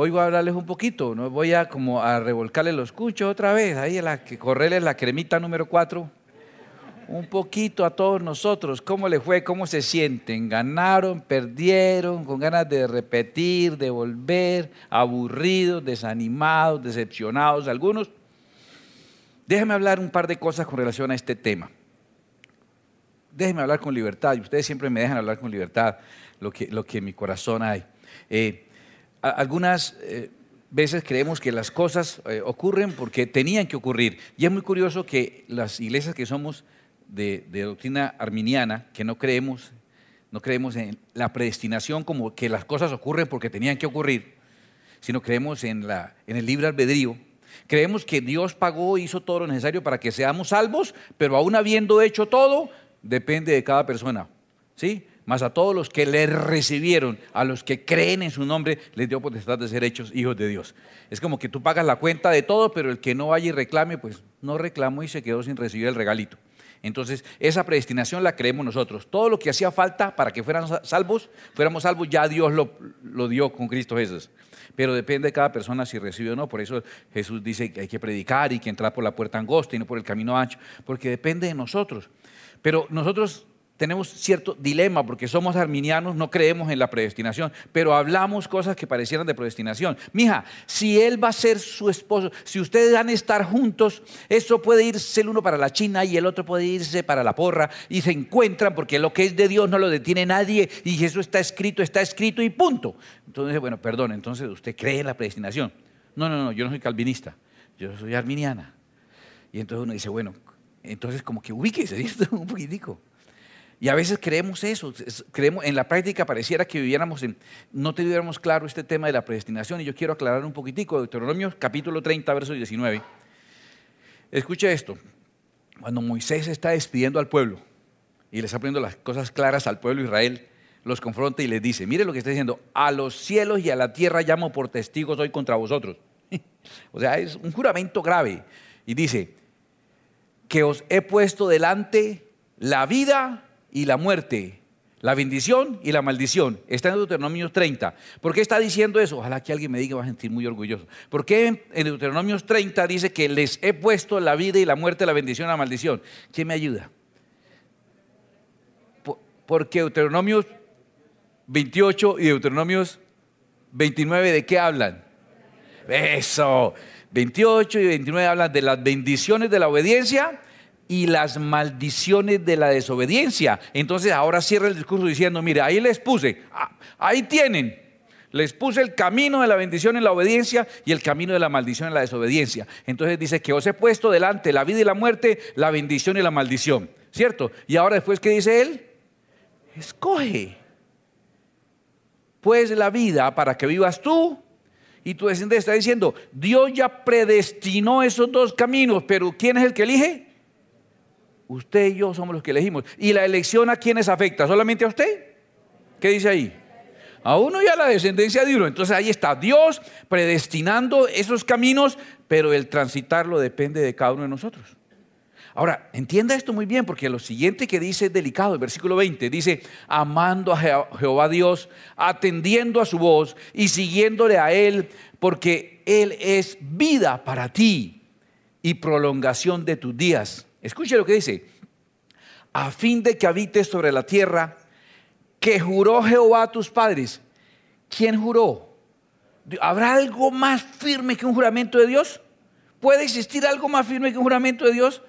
Hoy voy a hablarles un poquito, ¿no? voy a como a revolcarles los cuchos otra vez, ahí a la que correrles la cremita número cuatro. Un poquito a todos nosotros, cómo les fue, cómo se sienten, ganaron, perdieron, con ganas de repetir, de volver, aburridos, desanimados, decepcionados, algunos. Déjenme hablar un par de cosas con relación a este tema. Déjenme hablar con libertad, y ustedes siempre me dejan hablar con libertad lo que, lo que en mi corazón hay. Eh, algunas eh, veces creemos que las cosas eh, ocurren porque tenían que ocurrir. Y es muy curioso que las iglesias que somos de, doctrina arminiana, que no creemos, no creemos en la predestinación como que las cosas ocurren porque tenían que ocurrir, sino creemos en, la, en el libre albedrío. Creemos que Dios pagó, hizo todo lo necesario para que seamos salvos, pero aún habiendo hecho todo, depende de cada persona. ¿Sí? más a todos los que le recibieron, a los que creen en su nombre, les dio potestad de ser hechos hijos de Dios. Es como que tú pagas la cuenta de todo, pero el que no vaya y reclame, pues no reclamó y se quedó sin recibir el regalito. Entonces, esa predestinación la creemos nosotros. Todo lo que hacía falta para que fueran salvos, fuéramos salvos, ya Dios lo dio con Cristo Jesús. Pero depende de cada persona si recibe o no. Por eso Jesús dice que hay que predicar y que entrar por la puerta angosta y no por el camino ancho, porque depende de nosotros. Pero nosotros tenemos cierto dilema porque somos arminianos, no creemos en la predestinación, pero hablamos cosas que parecieran de predestinación. Mija, si él va a ser su esposo, si ustedes van a estar juntos, eso puede irse el uno para la China y el otro puede irse para la porra y se encuentran porque lo que es de Dios no lo detiene nadie y eso está escrito, está escrito y punto. Entonces, bueno, perdón, entonces usted cree en la predestinación. No, no, no, yo no soy calvinista, yo soy arminiana. Y entonces uno dice, bueno, entonces como que ubíquese, ¿cierto? un poquitico. Y a veces creemos eso, creemos, en la práctica pareciera que viviéramos en, no tuviéramos claro este tema de la predestinación y yo quiero aclarar un poquitico, Deuteronomio capítulo 30, verso 19. Escuche esto, cuando Moisés está despidiendo al pueblo y le está poniendo las cosas claras al pueblo de Israel, los confronta y les dice, mire lo que está diciendo, a los cielos y a la tierra llamo por testigos hoy contra vosotros. o sea, es un juramento grave. Y dice, que os he puesto delante la vida y la muerte, la bendición y la maldición. Está en Deuteronomio 30. ¿Por qué está diciendo eso? Ojalá que alguien me diga, va a sentir muy orgulloso. ¿Por qué en Deuteronomio 30 dice que les he puesto la vida y la muerte, la bendición y la maldición? ¿Quién me ayuda? Porque Deuteronomios 28 y Deuteronomios 29, ¿de qué hablan? Eso. 28 y 29 hablan de las bendiciones de la obediencia y las maldiciones de la desobediencia. Entonces ahora cierra el discurso diciendo, mira, ahí les puse, ah, ahí tienen, les puse el camino de la bendición en la obediencia y el camino de la maldición en la desobediencia. Entonces dice que os he puesto delante la vida y la muerte, la bendición y la maldición. ¿Cierto? Y ahora después, que dice él? Escoge. Pues la vida para que vivas tú y tu descendencia está diciendo, Dios ya predestinó esos dos caminos, pero ¿quién es el que elige? Usted y yo somos los que elegimos. ¿Y la elección a quiénes afecta? ¿Solamente a usted? ¿Qué dice ahí? A uno y a la descendencia de uno. Entonces ahí está Dios predestinando esos caminos, pero el transitarlo depende de cada uno de nosotros. Ahora, entienda esto muy bien, porque lo siguiente que dice es delicado, el versículo 20, dice, amando a Jehová Dios, atendiendo a su voz y siguiéndole a Él, porque Él es vida para ti y prolongación de tus días Escuche lo que dice. A fin de que habites sobre la tierra que juró Jehová a tus padres. ¿Quién juró? ¿Habrá algo más firme que un juramento de Dios? ¿Puede existir algo más firme que un juramento de Dios?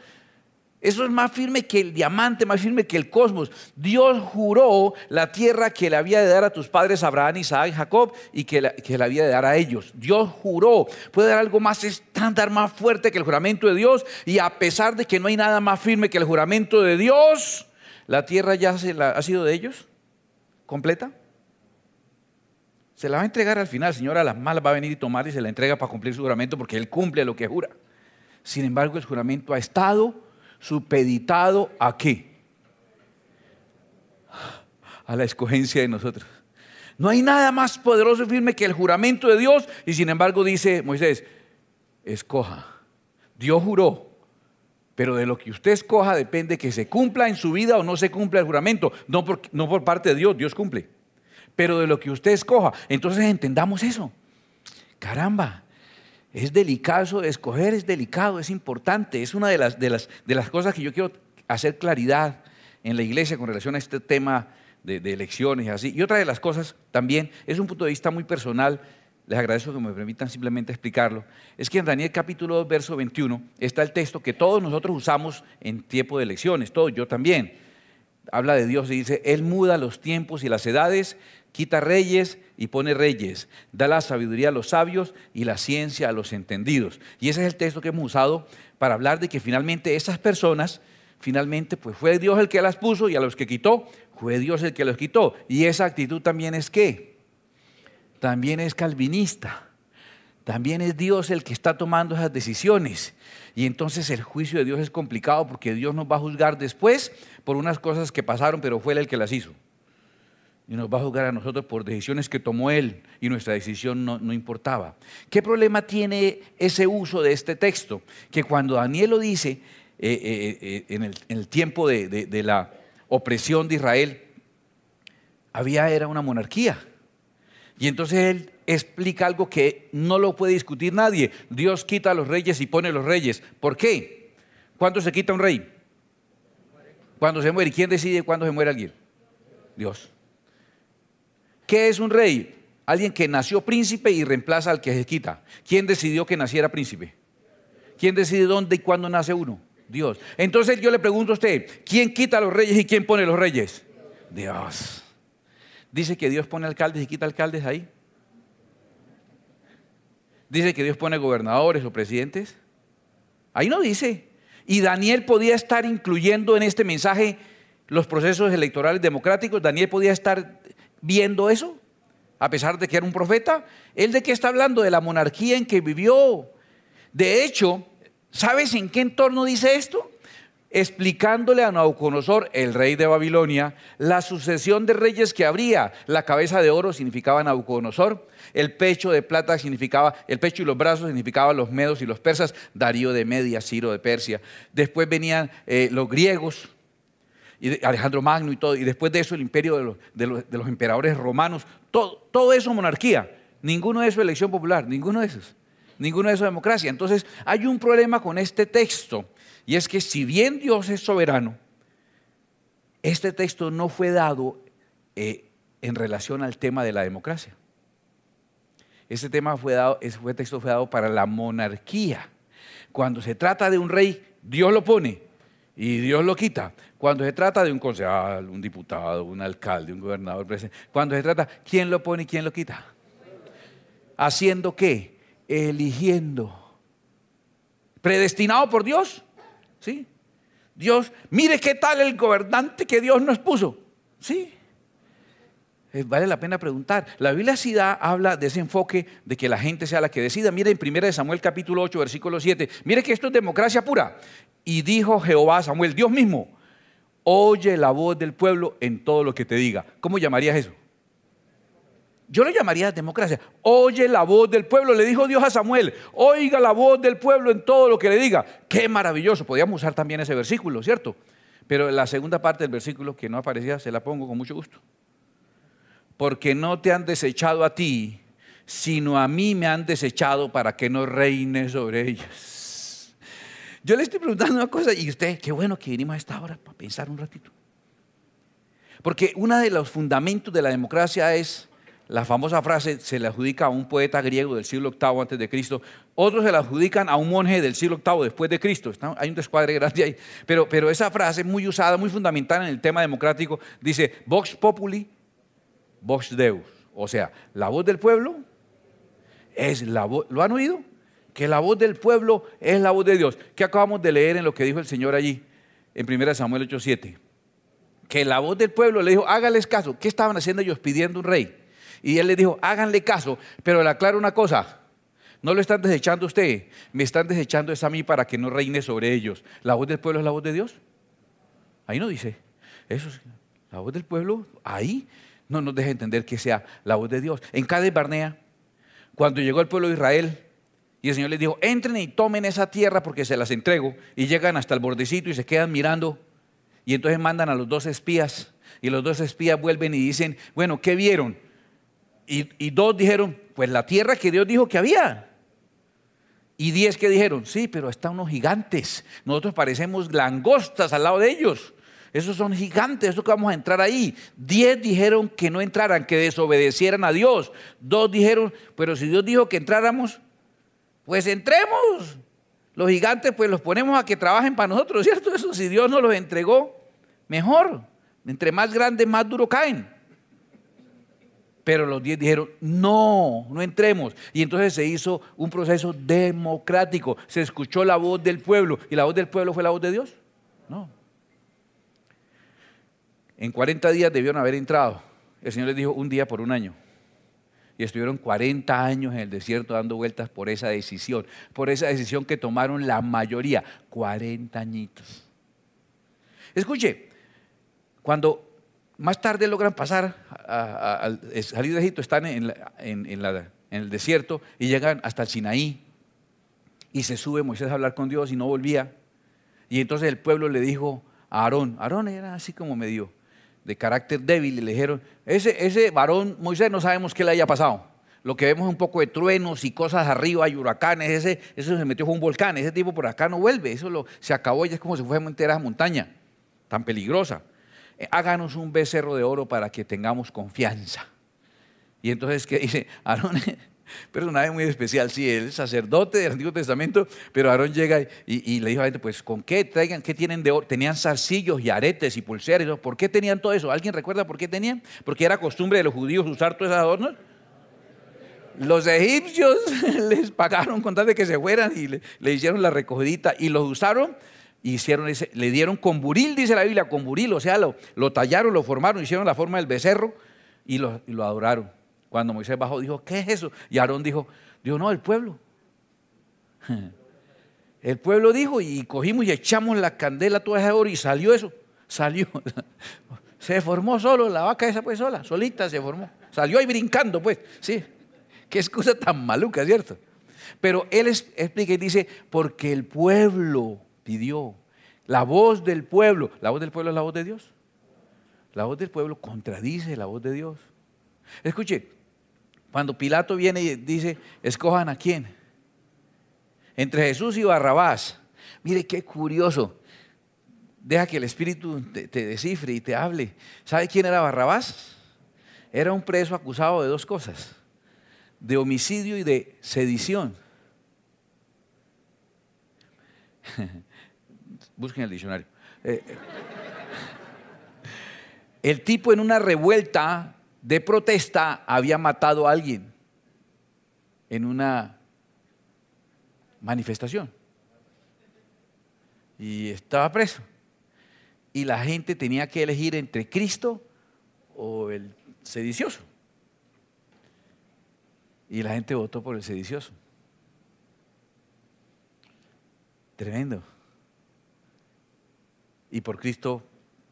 Eso es más firme que el diamante, más firme que el cosmos. Dios juró la tierra que le había de dar a tus padres Abraham, Isaac, y Jacob y que la, que había de dar a ellos. Dios juró. Puede dar algo más estándar, más fuerte que el juramento de Dios. Y a pesar de que no hay nada más firme que el juramento de Dios, la tierra ya se la, ha sido de ellos, completa. Se la va a entregar al final, señora. Las malas va a venir y tomar y se la entrega para cumplir su juramento porque él cumple lo que jura. Sin embargo, el juramento ha estado supeditado a qué? A la escogencia de nosotros. No hay nada más poderoso y firme que el juramento de Dios. Y sin embargo dice Moisés, escoja. Dios juró. Pero de lo que usted escoja depende que se cumpla en su vida o no se cumpla el juramento. No por, no por parte de Dios, Dios cumple. Pero de lo que usted escoja. Entonces entendamos eso. Caramba, es delicado escoger, es delicado, es importante. Es una de las, de las, cosas que yo quiero hacer claridad en la iglesia con relación a este tema de, de, elecciones y así. Y otra de las cosas también, es un punto de vista muy personal, les agradezco que me permitan simplemente explicarlo, es que en Daniel capítulo 2, verso 21 está el texto que todos nosotros usamos en tiempo de elecciones, todos, yo también habla de Dios y dice, Él muda los tiempos y las edades, quita reyes y pone reyes, da la sabiduría a los sabios y la ciencia a los entendidos. Y ese es el texto que hemos usado para hablar de que finalmente esas personas, finalmente pues fue Dios el que las puso y a los que quitó, fue Dios el que los quitó. Y esa actitud también es qué? También es calvinista también es Dios el que está tomando esas decisiones. Y entonces el juicio de Dios es complicado porque Dios nos va a juzgar después por unas cosas que pasaron, pero fue Él el que las hizo. Y nos va a juzgar a nosotros por decisiones que tomó Él y nuestra decisión no, importaba. ¿Qué problema tiene ese uso de este texto? Que cuando Daniel lo dice eh, eh, eh, en, el, tiempo de, de la opresión de Israel, había era una monarquía. Y entonces él explica algo que no lo puede discutir nadie. Dios quita a los reyes y pone a los reyes. ¿Por qué? ¿Cuándo se quita un rey? Cuando se muere. ¿Quién decide cuándo se muere alguien? Dios. ¿Qué es un rey? Alguien que nació príncipe y reemplaza al que se quita. ¿Quién decidió que naciera príncipe? ¿Quién decide dónde y cuándo nace uno? Dios. Entonces yo le pregunto a usted, ¿quién quita a los reyes y quién pone a los reyes? Dios. Dice que Dios pone alcaldes y quita alcaldes ahí dice que Dios pone gobernadores o presidentes. Ahí no dice. Y Daniel podía estar incluyendo en este mensaje los procesos electorales democráticos. Daniel podía estar viendo eso, a pesar de que era un profeta. ¿Él de qué está hablando? De la monarquía en que vivió. De hecho, ¿sabes en qué entorno dice esto? explicándole a Nauconosor, el rey de Babilonia, la sucesión de reyes que habría. La cabeza de oro significaba Nauconosor, el pecho de plata significaba, el pecho y los brazos significaban los medos y los persas, Darío de Media, Ciro de Persia. Después venían eh, los griegos, y Alejandro Magno y todo, y después de eso el imperio de los, emperadores romanos, todo, todo eso monarquía, ninguno de eso elección popular, ninguno de esos, ninguno de eso democracia. Entonces hay un problema con este texto y es que si bien Dios es soberano, este texto no fue dado eh, en relación al tema de la democracia. Este tema fue dado, ese texto fue dado para la monarquía. Cuando se trata de un rey, Dios lo pone y Dios lo quita. Cuando se trata de un concejal, un diputado, un alcalde, un gobernador, cuando se trata, ¿quién lo pone y quién lo quita? ¿Haciendo qué? Eligiendo. ¿Predestinado por Dios? ¿Sí? Dios, mire qué tal el gobernante que Dios nos puso. ¿Sí? Eh, vale la pena preguntar. La Biblia sí habla de ese enfoque de que la gente sea la que decida. Mire en 1 Samuel capítulo 8, versículo 7. Mire que esto es democracia pura. Y dijo Jehová a Samuel, Dios mismo, oye la voz del pueblo en todo lo que te diga. ¿Cómo llamarías eso? Yo lo llamaría democracia. Oye la voz del pueblo, le dijo Dios a Samuel, oiga la voz del pueblo en todo lo que le diga. Qué maravilloso, podíamos usar también ese versículo, ¿cierto? Pero la segunda parte del versículo que no aparecía, se la pongo con mucho gusto. Porque no te han desechado a ti, sino a mí me han desechado para que no reine sobre ellos. Yo le estoy preguntando una cosa y usted, qué bueno que vinimos a esta hora para pensar un ratito. Porque uno de los fundamentos de la democracia es la famosa frase se le adjudica a un poeta griego del siglo VIII antes de Cristo. Otros se la adjudican a un monje del siglo VIII después de Cristo. Hay un descuadre grande ahí. Pero, pero esa frase muy usada, muy fundamental en el tema democrático, dice Vox Populi, Vox Deus. O sea, la voz del pueblo es la voz. ¿Lo han oído? Que la voz del pueblo es la voz de Dios. ¿Qué acabamos de leer en lo que dijo el Señor allí en 1 Samuel 8:7? Que la voz del pueblo le dijo, hágales caso. ¿Qué estaban haciendo ellos pidiendo un rey? Y él les dijo, háganle caso, pero le aclaro una cosa, no lo están desechando usted, me están desechando es a mí para que no reine sobre ellos. ¿La voz del pueblo es la voz de Dios? Ahí no dice, eso la voz del pueblo, ahí no nos deja entender que sea la voz de Dios. En Cádiz Barnea, cuando llegó el pueblo de Israel, y el Señor les dijo, entren y tomen esa tierra porque se las entrego. Y llegan hasta el bordecito y se quedan mirando. Y entonces mandan a los dos espías. Y los dos espías vuelven y dicen, bueno, ¿qué vieron? Y, dos dijeron, pues la tierra que Dios dijo que había. Y diez que dijeron, sí, pero están unos gigantes. Nosotros parecemos langostas al lado de ellos. Esos son gigantes, esos que vamos a entrar ahí. Diez dijeron que no entraran, que desobedecieran a Dios. Dos dijeron, pero si Dios dijo que entráramos, pues entremos. Los gigantes, pues los ponemos a que trabajen para nosotros, ¿cierto? Eso, si Dios nos los entregó, mejor. Entre más grandes, más duro caen. Pero los diez dijeron, no, no entremos. Y entonces se hizo un proceso democrático. Se escuchó la voz del pueblo. ¿Y la voz del pueblo fue la voz de Dios? No. En 40 días debieron haber entrado. El Señor les dijo un día por un año. Y estuvieron 40 años en el desierto dando vueltas por esa decisión, por esa decisión que tomaron la mayoría, 40 añitos. Escuche, cuando más tarde logran pasar, salir de Egipto, están en, el desierto y llegan hasta el Sinaí. Y se sube Moisés a hablar con Dios y no volvía. Y entonces el pueblo le dijo a Aarón, Aarón era así como medio de carácter débil, y le dijeron, ese, ese varón Moisés no sabemos qué le haya pasado. Lo que vemos es un poco de truenos y cosas arriba hay huracanes, ese, eso se metió con un volcán, ese tipo por acá no vuelve, eso se acabó y es como si fuese a entera montaña, tan peligrosa. Eh, háganos un becerro de oro para que tengamos confianza. Y entonces, ¿qué dice? Aarón, personaje muy especial, sí, el sacerdote del Antiguo Testamento, pero Aarón llega y, le dijo a la gente, pues, ¿con qué traigan, qué tienen de oro? Tenían zarcillos y aretes y pulseras, ¿por qué tenían todo eso? ¿Alguien recuerda por qué tenían? Porque era costumbre de los judíos usar todas esos adornos. Los egipcios les pagaron con tal de que se fueran y le, hicieron la recogida y los usaron hicieron le dieron con buril, dice la Biblia, con buril, o sea, lo, tallaron, lo formaron, hicieron la forma del becerro y lo, adoraron. Cuando Moisés bajó, dijo, ¿qué es eso? Y Aarón dijo, dios no, el pueblo. El pueblo dijo, y cogimos y echamos la candela toda esa oro. y salió eso, salió. Se formó solo, la vaca esa pues sola, solita se formó. Salió ahí brincando, pues, sí. Qué excusa tan maluca, ¿cierto? Pero él explica y dice, porque el pueblo pidió. La voz del pueblo, ¿la voz del pueblo es la voz de Dios? La voz del pueblo contradice la voz de Dios. Escuche, cuando Pilato viene y dice, escojan a quién. Entre Jesús y Barrabás. Mire qué curioso. Deja que el Espíritu te, te, descifre y te hable. ¿Sabe quién era Barrabás? Era un preso acusado de dos cosas. De homicidio y de sedición. busquen el diccionario. Eh, eh. el tipo en una revuelta de protesta había matado a alguien en una manifestación. Y estaba preso. Y la gente tenía que elegir entre Cristo o el sedicioso. Y la gente votó por el sedicioso. Tremendo y por Cristo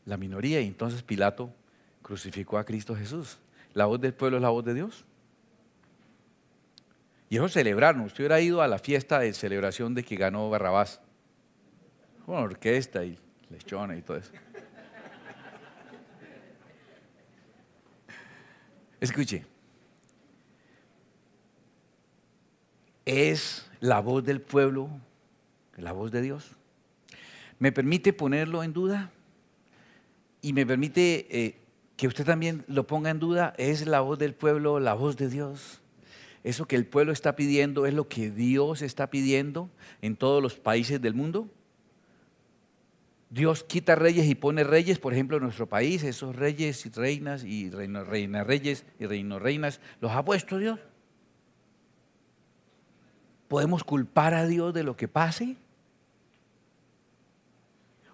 la minoría. Y entonces Pilato crucificó a Cristo Jesús. La voz del pueblo es la voz de Dios. Y eso celebraron. Usted hubiera ido a la fiesta de celebración de que ganó Barrabás. Con orquesta y lechones y todo eso. Escuche. Es la voz del pueblo, la voz de Dios me permite ponerlo en duda y me permite eh, que usted también lo ponga en duda. ¿Es la voz del pueblo la voz de Dios? ¿Eso que el pueblo está pidiendo es lo que Dios está pidiendo en todos los países del mundo? Dios quita reyes y pone reyes, por ejemplo, en nuestro país, esos reyes y reinas y reinas reina, reyes y reinos reinas, los ha puesto Dios. ¿Podemos culpar a Dios de lo que pase?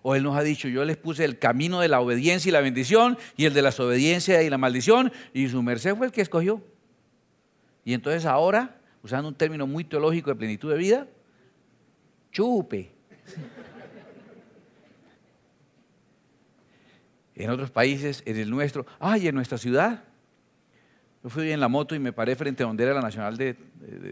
o Él nos ha dicho, yo les puse el camino de la obediencia y la bendición y el de la desobediencia y la maldición, y su merced fue el que escogió. Y entonces ahora, usando un término muy teológico de plenitud de vida, chupe. en otros países, en el nuestro, ay, en nuestra ciudad. Yo fui en la moto y me paré frente a donde era la Nacional de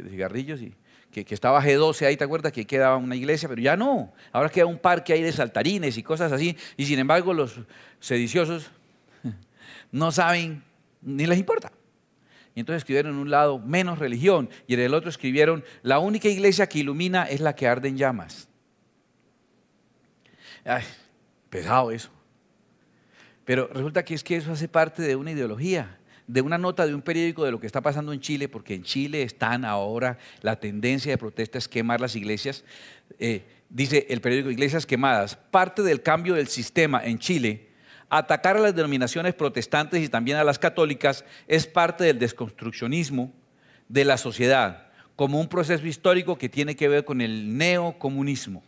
Cigarrillos y que, estaba G12 ahí, ¿te acuerdas? Que quedaba una iglesia, pero ya no. Ahora queda un parque ahí de saltarines y cosas así. Y sin embargo, los sediciosos no saben, ni les importa. Y entonces escribieron en un lado menos religión y en el otro escribieron, la única iglesia que ilumina es la que arde en llamas. Ay, pesado eso. Pero resulta que es que eso hace parte de una ideología de una nota de un periódico de lo que está pasando en Chile, porque en Chile están ahora, la tendencia de protesta es quemar las iglesias. Eh, dice el periódico Iglesias Quemadas, parte del cambio del sistema en Chile, atacar a las denominaciones protestantes y también a las católicas es parte del desconstruccionismo de la sociedad, como un proceso histórico que tiene que ver con el neocomunismo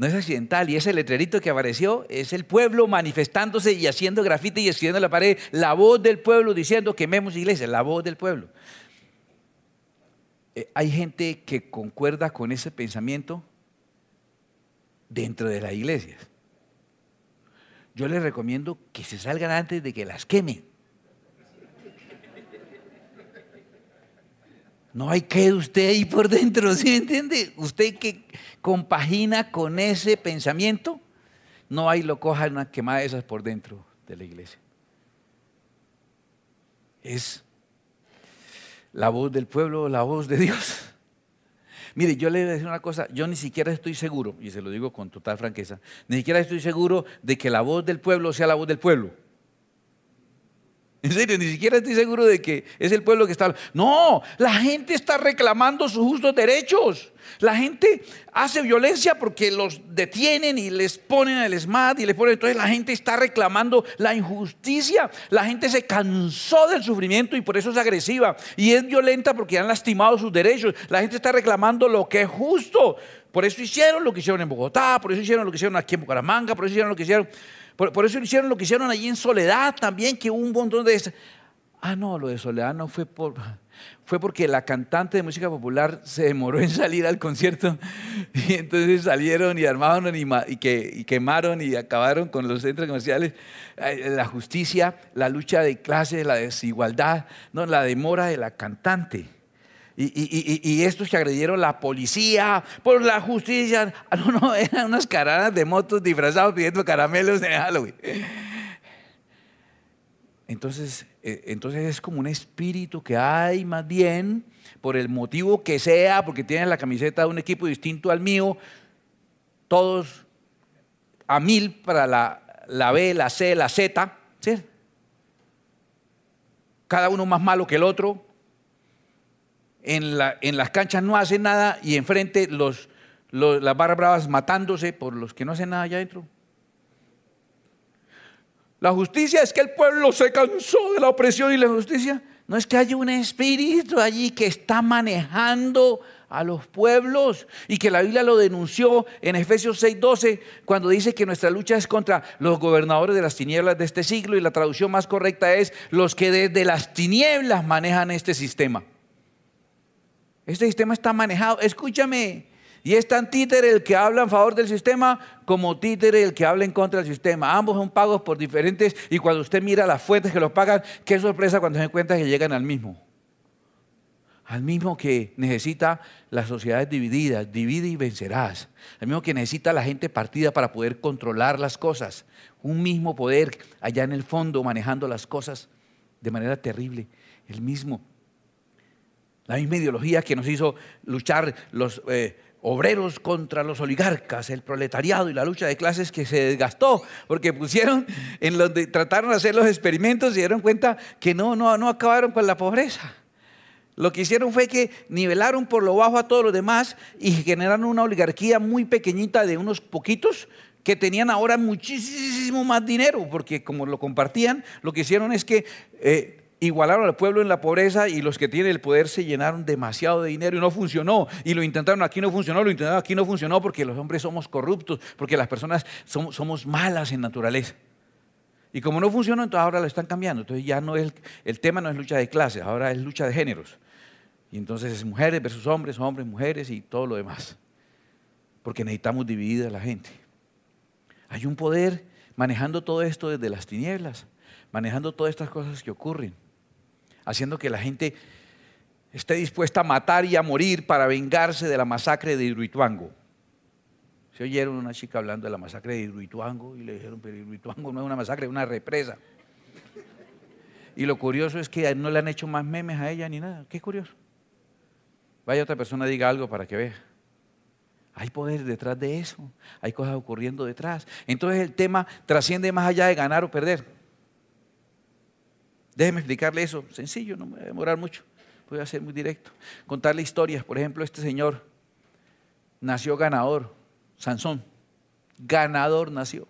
no es accidental. Y ese letrerito que apareció es el pueblo manifestándose y haciendo grafite y escribiendo en la pared la voz del pueblo diciendo quememos iglesias, la voz del pueblo. Eh, hay gente que concuerda con ese pensamiento dentro de las iglesias. Yo les recomiendo que se salgan antes de que las quemen. No hay que usted ahí por dentro, ¿sí entiende? Usted que compagina con ese pensamiento, no hay lo coja una quemada de esas por dentro de la iglesia. Es la voz del pueblo, la voz de Dios. Mire, yo le voy a decir una cosa, yo ni siquiera estoy seguro, y se lo digo con total franqueza, ni siquiera estoy seguro de que la voz del pueblo sea la voz del pueblo. En serio, ni siquiera estoy seguro de que es el pueblo que está. No, la gente está reclamando sus justos derechos. La gente hace violencia porque los detienen y les ponen el ESMAD. y les ponen. Entonces la gente está reclamando la injusticia. La gente se cansó del sufrimiento y por eso es agresiva. Y es violenta porque han lastimado sus derechos. La gente está reclamando lo que es justo. Por eso hicieron lo que hicieron en Bogotá, por eso hicieron lo que hicieron aquí en Bucaramanga, por eso hicieron lo que hicieron. Por, por, eso hicieron lo que hicieron allí en Soledad también, que hubo un montón de... Ah, no, lo de Soledad no fue por... Fue porque la cantante de música popular se demoró en salir al concierto y entonces salieron y armaron y, que, quemaron y acabaron con los centros comerciales. La justicia, la lucha de clases, la desigualdad, no, la demora de la cantante. Y, estos que agredieron la policía, por la justicia, ah, no, no, eran unas caranas de motos disfrazados pidiendo caramelos de Halloween. Entonces, eh, entonces es como un espíritu que hay más bien, por el motivo que sea, porque tienen la camiseta de un equipo distinto al mío, todos a mil para la, la B, la C, la Z, ¿sí? cada uno más malo que el otro, en, las canchas no hacen nada y enfrente las barras bravas matándose por los que no hacen nada allá adentro. La justicia es que el pueblo se cansó de la opresión y la justicia. No es que haya un espíritu allí que está manejando a los pueblos y que la Biblia lo denunció en Efesios 6:12 cuando dice que nuestra lucha es contra los gobernadores de las tinieblas de este siglo y la traducción más correcta es los que desde las tinieblas manejan este sistema. Este sistema está manejado. Escúchame. Y es tan títere el que habla en favor del sistema como títere el que habla en contra del sistema. Ambos son pagos por diferentes y cuando usted mira las fuentes que los pagan, qué sorpresa cuando se encuentra que llegan al mismo. Al mismo que necesita las sociedades divididas, divide y vencerás. Al mismo que necesita la gente partida para poder controlar las cosas. Un mismo poder allá en el fondo manejando las cosas de manera terrible. El mismo la misma ideología que nos hizo luchar los eh, obreros contra los oligarcas, el proletariado y la lucha de clases que se desgastó, porque pusieron en donde trataron de hacer los experimentos y dieron cuenta que no, no, no acabaron con la pobreza. Lo que hicieron fue que nivelaron por lo bajo a todos los demás y generaron una oligarquía muy pequeñita de unos poquitos que tenían ahora muchísimo más dinero, porque como lo compartían, lo que hicieron es que eh, igualaron al pueblo en la pobreza y los que tienen el poder se llenaron demasiado de dinero y no funcionó. Y lo intentaron aquí, no funcionó, lo intentaron aquí, no funcionó porque los hombres somos corruptos, porque las personas somos, malas en naturaleza. Y como no funcionó, entonces ahora lo están cambiando. Entonces ya no es, el tema no es lucha de clases, ahora es lucha de géneros. Y entonces es mujeres versus hombres, hombres, mujeres y todo lo demás. Porque necesitamos dividir a la gente. Hay un poder manejando todo esto desde las tinieblas, manejando todas estas cosas que ocurren haciendo que la gente esté dispuesta a matar y a morir para vengarse de la masacre de Iruituango. Se oyeron una chica hablando de la masacre de Iruituango y le dijeron, pero Iruituango no es una masacre, es una represa. Y lo curioso es que no le han hecho más memes a ella ni nada. Qué curioso. Vaya otra persona diga algo para que vea. Hay poder detrás de eso, hay cosas ocurriendo detrás. Entonces el tema trasciende más allá de ganar o perder. Déjeme explicarle eso, sencillo, no me voy a demorar mucho, voy a ser muy directo. Contarle historias, por ejemplo, este señor nació ganador, Sansón, ganador nació.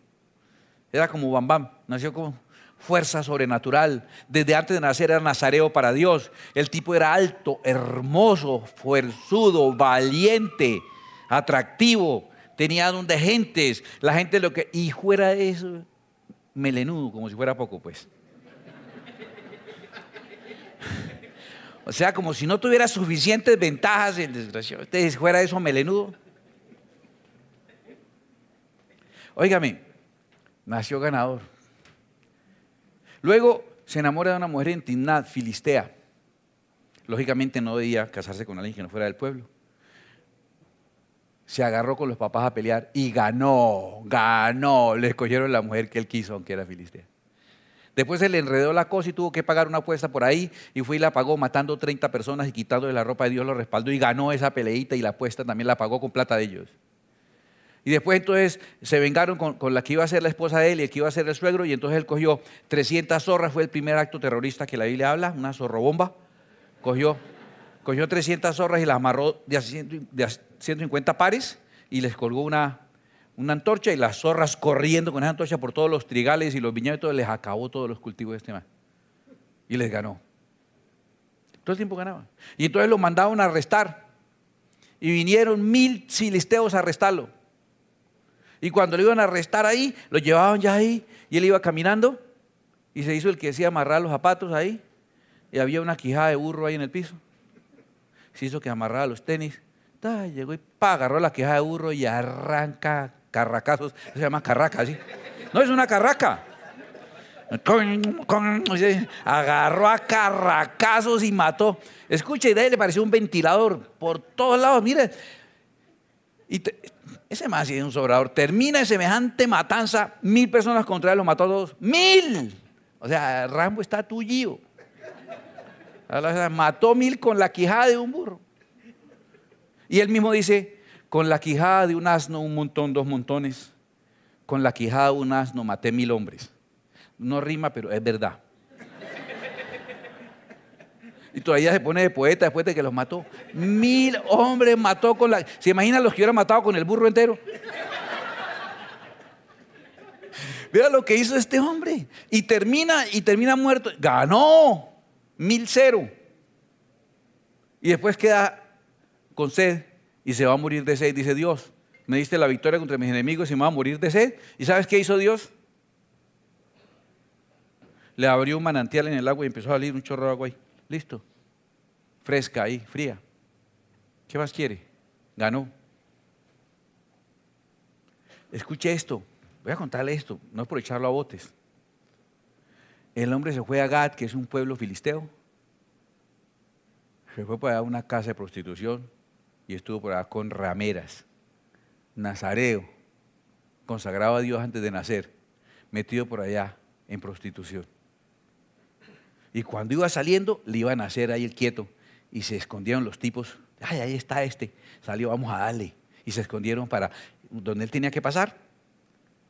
Era como Bam Bam, nació como fuerza sobrenatural. Desde antes de nacer era nazareo para Dios. El tipo era alto, hermoso, fuerzudo, valiente, atractivo. Tenía donde de gentes. La gente lo que. Y fuera de eso, melenudo, como si fuera poco, pues. O sea, como si no tuviera suficientes ventajas en desgracia. ¿Ustedes fuera eso melenudo. Óigame, nació ganador. Luego se enamora de una mujer en Timnat, filistea. Lógicamente no debía casarse con alguien que no fuera del pueblo. Se agarró con los papás a pelear y ganó, ganó. Le escogieron la mujer que él quiso, aunque era filistea. Después se le enredó la cosa y tuvo que pagar una apuesta por ahí y fue y la pagó matando 30 personas y de la ropa de Dios lo respaldó y ganó esa peleita y la apuesta también la pagó con plata de ellos. Y después entonces se vengaron con, la que iba a ser la esposa de él y el que iba a ser el suegro y entonces él cogió 300 zorras, fue el primer acto terrorista que la Biblia habla, una zorrobomba. Cogió, cogió 300 zorras y las amarró de, 150 pares y les colgó una, una antorcha y las zorras corriendo con esa antorcha por todos los trigales y los viñedos, todo, les acabó todos los cultivos de este mar Y les ganó. Todo el tiempo ganaba. Y entonces lo mandaban a arrestar. Y vinieron mil silisteos a arrestarlo. Y cuando lo iban a arrestar ahí, lo llevaban ya ahí y él iba caminando y se hizo el que decía amarrar los zapatos ahí y había una quijada de burro ahí en el piso. Se hizo que amarraba los tenis. llegó y pa, agarró la quijada de burro y arranca carracazos, se llama carraca, ¿sí? No, es una carraca. Agarró a carracazos y mató. Escucha, y de ahí le pareció un ventilador por todos lados, mire. Y ese más es un sobrador. Termina en semejante matanza, mil personas contra él, lo mató a todos. ¡Mil! O sea, Rambo está tullido. Mató mil con la quijada de un burro. Y él mismo dice, con la quijada de un asno un montón, dos montones. Con la quijada de un asno maté mil hombres. No rima, pero es verdad. Y todavía se pone de poeta después de que los mató. Mil hombres mató con la... ¿Se imaginan los que hubiera matado con el burro entero? Mira lo que hizo este hombre. Y termina, y termina muerto. Ganó mil cero. Y después queda con sed y se va a morir de sed. Dice Dios, me diste la victoria contra mis enemigos y me va a morir de sed. ¿Y sabes qué hizo Dios? Le abrió un manantial en el agua y empezó a salir un chorro de agua ahí. Listo. Fresca ahí, fría. ¿Qué más quiere? Ganó. Escuche esto. Voy a contarle esto. No es por echarlo a botes. El hombre se fue a Gad, que es un pueblo filisteo. Se fue para una casa de prostitución y estuvo por allá con rameras, nazareo, consagrado a Dios antes de nacer, metido por allá en prostitución. Y cuando iba saliendo, le iba a nacer ahí el quieto y se escondieron los tipos. Ay, ahí está este, salió, vamos a darle. Y se escondieron para donde él tenía que pasar,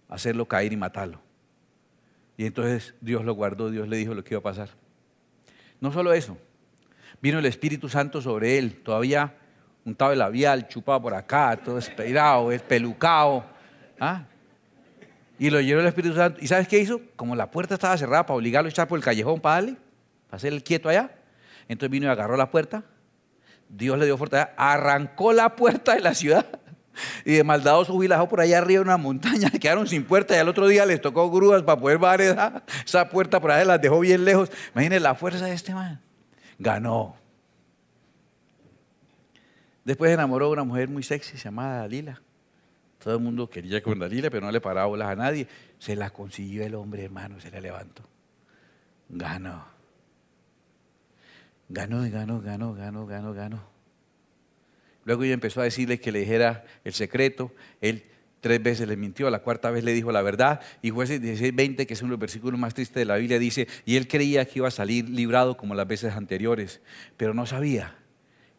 hacerlo caer y matarlo. Y entonces Dios lo guardó, Dios le dijo lo que iba a pasar. No solo eso, vino el Espíritu Santo sobre él, todavía untado de labial, chupado por acá, todo despeinado, pelucado. ¿ah? Y lo llenó el Espíritu Santo. ¿Y sabes qué hizo? Como la puerta estaba cerrada para obligarlo a echar por el callejón para darle, para hacer el quieto allá. Entonces vino y agarró la puerta. Dios le dio fortaleza, arrancó la puerta de la ciudad y de su jubilado por allá arriba en una montaña, quedaron sin puerta y al otro día les tocó grúas para poder bajar esa, puerta por allá, las dejó bien lejos. Imagínense la fuerza de este man. Ganó. Después enamoró a una mujer muy sexy llamada Dalila. Todo el mundo quería con Dalila, pero no le paraba bolas a nadie. Se la consiguió el hombre, hermano, se la levantó. Ganó. Ganó ganó, ganó, ganó, ganó, ganó. Luego ella empezó a decirle que le dijera el secreto. Él tres veces le mintió, la cuarta vez le dijo la verdad. Y jueces 16, 20, que es uno de los versículos más tristes de la Biblia, dice, y él creía que iba a salir librado como las veces anteriores, pero no sabía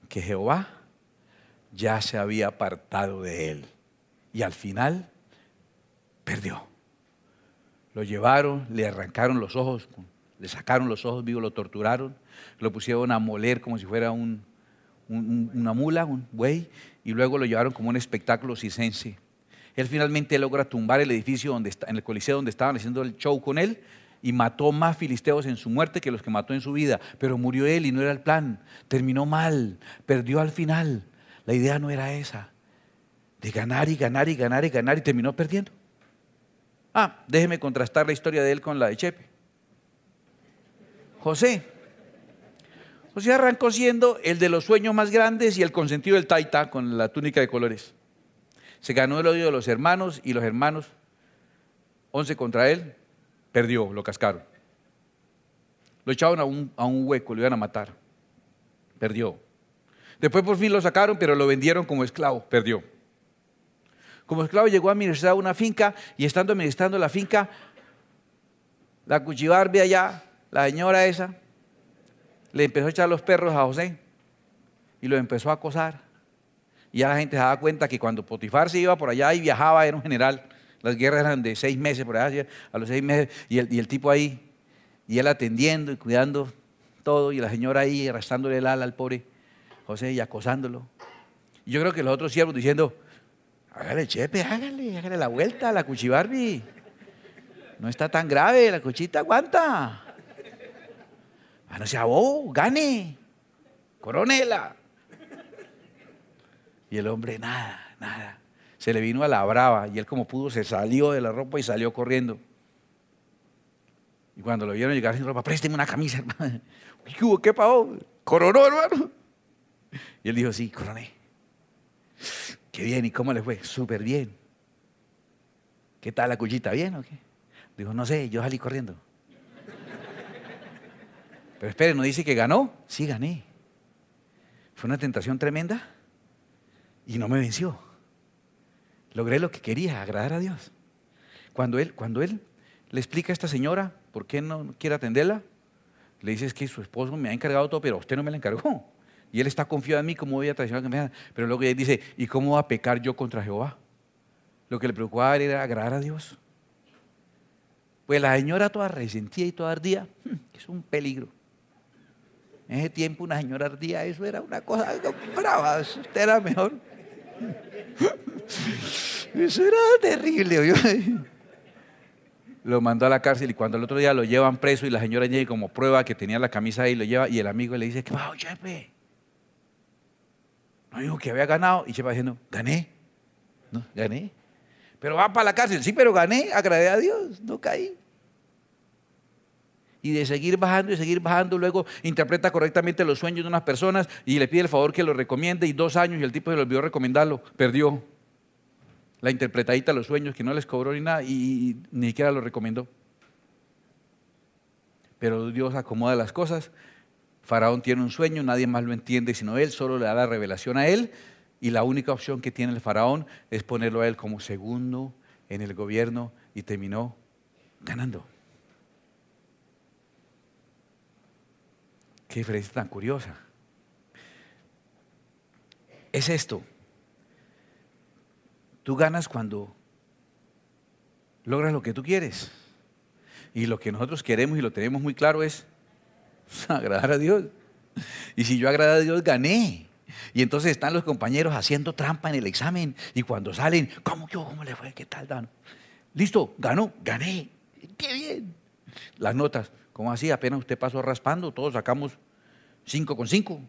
que Jehová ya se había apartado de él. Y al final perdió. Lo llevaron, le arrancaron los ojos, le sacaron los ojos vivos, lo torturaron, lo pusieron a moler como si fuera una mula, un buey, y luego lo llevaron como un espectáculo cisense. Él finalmente logra tumbar el edificio donde está, en el coliseo donde estaban haciendo el show con él y mató más filisteos en su muerte que los que mató en su vida, pero murió él y no era el plan, terminó mal, perdió al final, la idea no era esa, de ganar y ganar y ganar y ganar y terminó perdiendo. Ah, déjeme contrastar la historia de él con la de Chepe. José. José arrancó siendo el de los sueños más grandes y el consentido del taita con la túnica de colores. Se ganó el odio de los hermanos y los hermanos, once contra él, perdió, lo cascaron. Lo echaron a un, a un hueco, lo iban a matar. Perdió. Después por fin lo sacaron, pero lo vendieron como esclavo, perdió. Como esclavo llegó a administrar una finca y estando administrando la finca, la cuchibarbe allá, la señora esa, le empezó a echar los perros a José y lo empezó a acosar. Y ya la gente se daba cuenta que cuando Potifar se iba por allá y viajaba, era un general. Las guerras eran de seis meses por allá, a los seis meses, y el, y el tipo ahí, y él atendiendo y cuidando todo, y la señora ahí arrastrándole el ala al pobre y acosándolo. Y yo creo que los otros siervos diciendo, hágale chepe, hágale, hágale la vuelta a la cuchibarbi. No está tan grave, la cuchita aguanta. Ah, no sea bobo, gane, coronela. Y el hombre nada, nada. Se le vino a la brava y él como pudo se salió de la ropa y salió corriendo. Y cuando lo vieron llegar sin ropa, présteme una camisa, hermano. ¿Qué hubo? ¿Qué Coronó, hermano. Y él dijo, sí, coroné. Qué bien, ¿y cómo le fue? Súper bien. ¿Qué tal la cullita? ¿Bien o qué? Dijo, no sé, yo salí corriendo. Pero espere, ¿no dice que ganó? Sí, gané. Fue una tentación tremenda y no me venció. Logré lo que quería, agradar a Dios. Cuando él, cuando él le explica a esta señora por qué no quiere atenderla, le dice es que su esposo me ha encargado todo, pero usted no me la encargó. Y él está confiado en mí, como voy a traicionar? Me Pero luego él dice, ¿y cómo va a pecar yo contra Jehová? Lo que le preocupaba era agradar a Dios. Pues la señora toda resentía y toda ardía, hmm, es un peligro. En ese tiempo una señora ardía, eso era una cosa brava, usted era mejor. Eso era terrible. Lo mandó a la cárcel y cuando el otro día lo llevan preso y la señora llega como prueba que tenía la camisa ahí, lo lleva y el amigo le dice, ¿qué va, jefe? No dijo que había ganado y se va diciendo, gané. No, gané. Pero va para la cárcel. Sí, pero gané, agradé a Dios, no caí. Y de seguir bajando y seguir bajando, luego interpreta correctamente los sueños de unas personas y le pide el favor que lo recomiende y dos años y el tipo se le olvidó recomendarlo, perdió la interpretadita de los sueños que no les cobró ni nada y ni siquiera lo recomendó. Pero Dios acomoda las cosas Faraón tiene un sueño, nadie más lo entiende sino él, solo le da la revelación a él y la única opción que tiene el faraón es ponerlo a él como segundo en el gobierno y terminó ganando. Qué diferencia tan curiosa. Es esto. Tú ganas cuando logras lo que tú quieres. Y lo que nosotros queremos y lo tenemos muy claro es agradar a Dios. Y si yo agradé a Dios, gané. Y entonces están los compañeros haciendo trampa en el examen. Y cuando salen, ¿cómo yo ¿Cómo le fue? ¿Qué tal, Dan? Listo, ganó, gané. ¡Qué bien! Las notas, como así, apenas usted pasó raspando, todos sacamos 5 con 5.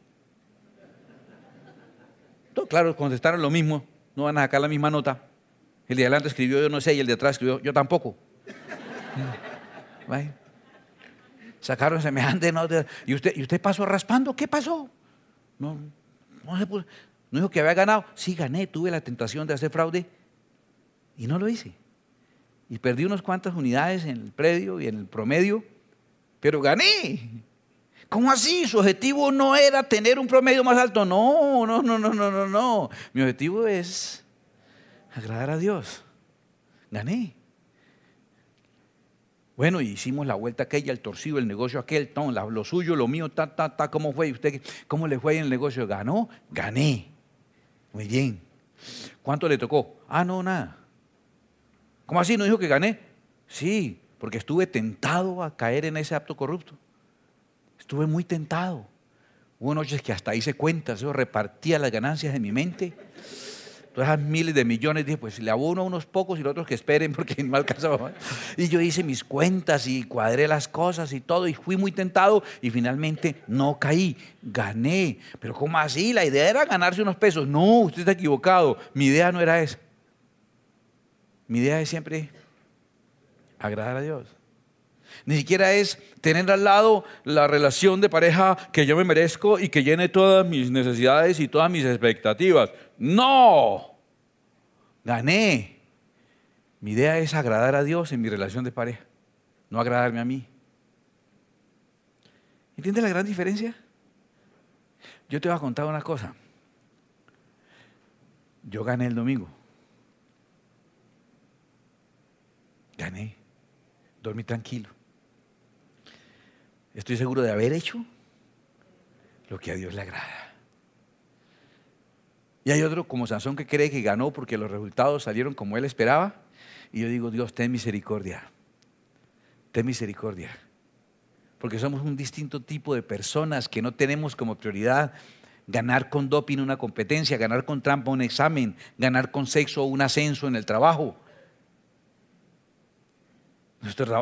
Todos, claro, contestaron lo mismo, no van a sacar la misma nota. El de adelante escribió yo no sé y el de atrás escribió yo tampoco. sacaron semejante ¿Y usted, ¿Y usted pasó raspando? ¿Qué pasó? No, no, dijo que había ganado. Sí, gané, tuve la tentación de hacer fraude y no lo hice. Y perdí unas cuantas unidades en el predio y en el promedio, pero gané. ¿Cómo así? Su objetivo no era tener un promedio más alto. no, no, no, no, no, no. Mi objetivo es agradar a Dios. Gané. Bueno, y hicimos la vuelta aquella, el torcido, el negocio aquel, ton, lo suyo, lo mío, ta, ta, ta, ¿cómo fue? ¿Usted cómo le fue en el negocio? ¿Ganó? Gané. Muy bien. ¿Cuánto le tocó? Ah, no, nada. ¿Cómo así? ¿No dijo que gané? Sí, porque estuve tentado a caer en ese acto corrupto. Estuve muy tentado. Hubo noches que hasta hice cuentas, yo repartía las ganancias de mi mente todas esas miles de millones, dije, pues le abono a unos pocos y los otros que esperen porque mal alcanzaba. Y yo hice mis cuentas y cuadré las cosas y todo y fui muy tentado y finalmente no caí, gané. Pero ¿cómo así? La idea era ganarse unos pesos. No, usted está equivocado. Mi idea no era esa. Mi idea es siempre agradar a Dios. Ni siquiera es tener al lado la relación de pareja que yo me merezco y que llene todas mis necesidades y todas mis expectativas. No, gané. Mi idea es agradar a Dios en mi relación de pareja, no agradarme a mí. ¿Entiendes la gran diferencia? Yo te voy a contar una cosa. Yo gané el domingo. Gané. Dormí tranquilo. Estoy seguro de haber hecho lo que a Dios le agrada. Y hay otro como Sansón que cree que ganó porque los resultados salieron como él esperaba. Y yo digo, Dios, ten misericordia. Ten misericordia. Porque somos un distinto tipo de personas que no tenemos como prioridad ganar con doping una competencia, ganar con trampa un examen, ganar con sexo un ascenso en el trabajo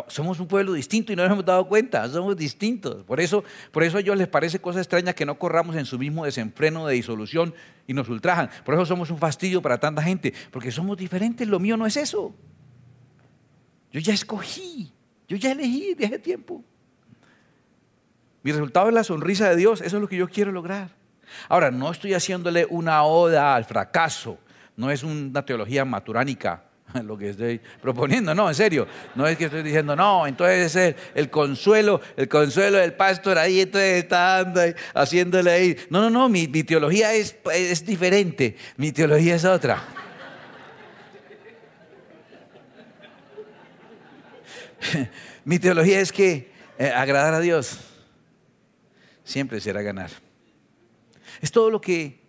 somos un pueblo distinto y no nos hemos dado cuenta, somos distintos. Por eso, por eso a ellos les parece cosa extraña que no corramos en su mismo desenfreno de disolución y nos ultrajan. Por eso somos un fastidio para tanta gente, porque somos diferentes, lo mío no es eso. Yo ya escogí, yo ya elegí de tiempo. Mi resultado es la sonrisa de Dios, eso es lo que yo quiero lograr. Ahora, no estoy haciéndole una oda al fracaso, no es una teología maturánica lo que estoy proponiendo, no, en serio, no es que estoy diciendo, no, entonces el, el consuelo, el consuelo del pastor ahí, entonces está andando, haciéndole ahí. No, no, no, mi, teología es, es diferente, mi teología es otra. mi teología es que eh, agradar a Dios siempre será ganar. Es todo lo que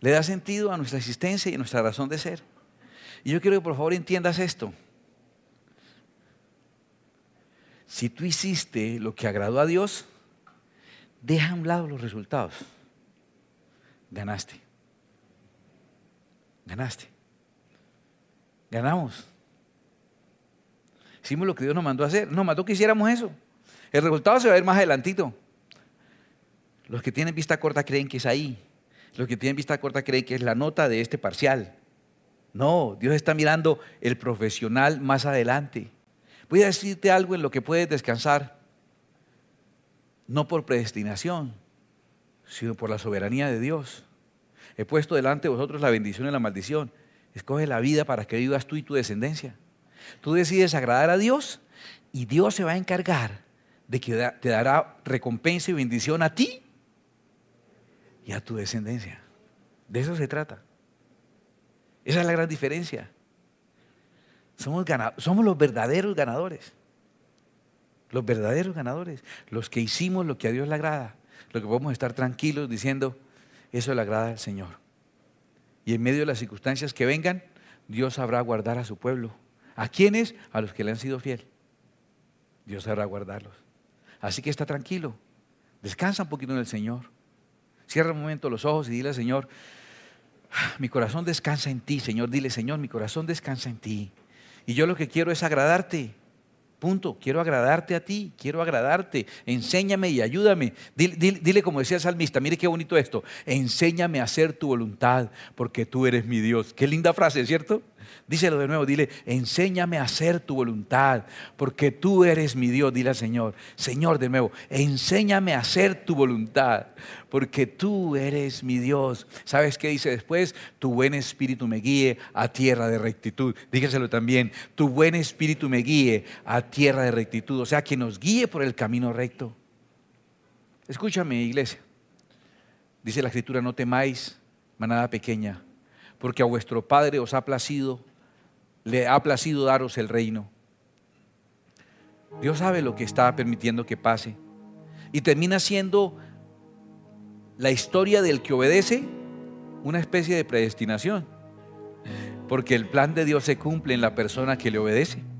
le da sentido a nuestra existencia y a nuestra razón de ser. Y yo quiero que por favor entiendas esto. Si tú hiciste lo que agradó a Dios, deja a un lado los resultados. Ganaste. Ganaste. Ganamos. Hicimos lo que Dios nos mandó a hacer. No mandó que hiciéramos eso. El resultado se va a ver más adelantito. Los que tienen vista corta creen que es ahí. Los que tienen vista corta creen que es la nota de este parcial. No, Dios está mirando el profesional más adelante. Voy a decirte algo en lo que puedes descansar, no por predestinación, sino por la soberanía de Dios. He puesto delante de vosotros la bendición y la maldición. Escoge la vida para que vivas tú y tu descendencia. Tú decides agradar a Dios y Dios se va a encargar de que te dará recompensa y bendición a ti y a tu descendencia. De eso se trata. Esa es la gran diferencia. Somos, somos los verdaderos ganadores. Los verdaderos ganadores. Los que hicimos lo que a Dios le agrada. lo que podemos estar tranquilos diciendo, eso le agrada al Señor. Y en medio de las circunstancias que vengan, Dios sabrá guardar a su pueblo. ¿A quiénes? A los que le han sido fiel. Dios sabrá guardarlos. Así que está tranquilo. Descansa un poquito en el Señor. Cierra un momento los ojos y dile al Señor, Ah, mi corazón descansa en ti, Señor. Dile, Señor, mi corazón descansa en ti. Y yo lo que quiero es agradarte. Punto. Quiero agradarte a ti, quiero agradarte. Enséñame y ayúdame. Dile, como decía el salmista, mire qué bonito esto. Enséñame a hacer tu voluntad, porque tú eres mi Dios. Qué linda frase, ¿cierto? Díselo de nuevo, dile, enséñame a hacer tu voluntad, porque tú eres mi Dios. Dile al Señor, Señor de nuevo, enséñame a hacer tu voluntad, porque tú eres mi Dios. ¿Sabes qué dice después? Tu buen espíritu me guíe a tierra de rectitud. Dígaselo también, tu buen espíritu me guíe a tierra de rectitud, o sea, que nos guíe por el camino recto. Escúchame, iglesia. Dice la escritura, no temáis, manada pequeña porque a vuestro Padre os ha placido, le ha placido daros el reino. Dios sabe lo que está permitiendo que pase. Y termina siendo la historia del que obedece una especie de predestinación. Porque el plan de Dios se cumple en la persona que le obedece.